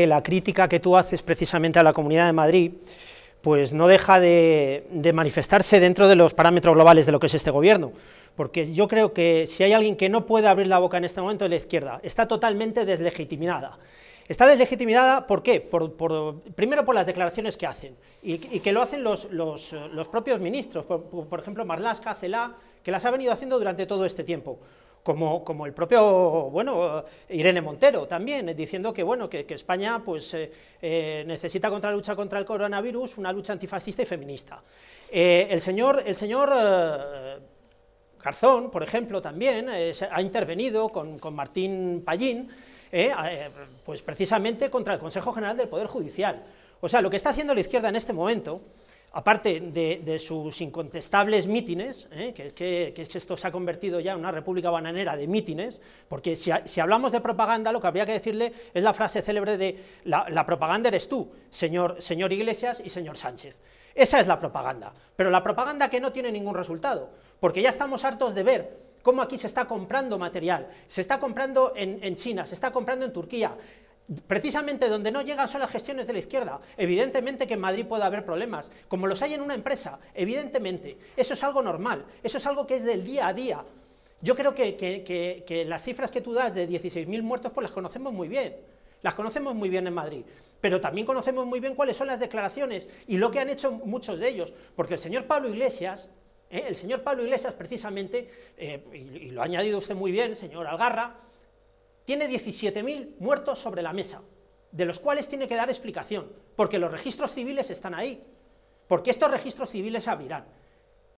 La crítica que tú haces precisamente a la Comunidad de Madrid pues no deja de, manifestarse dentro de los parámetros globales de lo que es este gobierno, porque yo creo que si hay alguien que no puede abrir la boca en este momento es la izquierda, está totalmente deslegitimada. Está deslegitimada, ¿por qué? primero por las declaraciones que hacen, y, que lo hacen los, propios ministros, por, ejemplo Marlaska, Celá que las ha venido haciendo durante todo este tiempo como, el propio, bueno, Irene Montero también, diciendo que, bueno, que, España pues, eh, eh, necesita contra la lucha contra el coronavirus una lucha antifascista y feminista. Eh, el señor, el señor Garzón, por ejemplo, también ha intervenido con, Martín Pallín, pues precisamente contra el Consejo General del Poder Judicial. O sea, lo que está haciendo la izquierda en este momento aparte de, sus incontestables mítines, ¿eh? que, que, esto se ha convertido ya en una república bananera de mítines, porque si, hablamos de propaganda, lo que habría que decirle es la frase célebre de la, propaganda eres tú, señor, señor Iglesias y señor Sánchez. Esa es la propaganda, pero la propaganda que no tiene ningún resultado, porque ya estamos hartos de ver cómo aquí se está comprando material, se está comprando en China, se está comprando en Turquía, Precisamente donde no llegan son las gestiones de la izquierda. Evidentemente que en Madrid puede haber problemas, como los hay en una empresa, evidentemente. Eso es algo normal, eso es algo que es del día a día. Yo creo que, las cifras que tú das de 16.000 muertos, pues las conocemos muy bien. Las conocemos muy bien en Madrid, pero también conocemos muy bien cuáles son las declaraciones y lo que han hecho muchos de ellos, porque el señor Pablo Iglesias, ¿eh? el señor Pablo Iglesias precisamente, eh, y lo ha añadido usted muy bien, señor Algarra, tiene 17.000 muertos sobre la mesa, de los cuales tiene que dar explicación, porque los registros civiles están ahí, porque estos registros civiles se abrirán.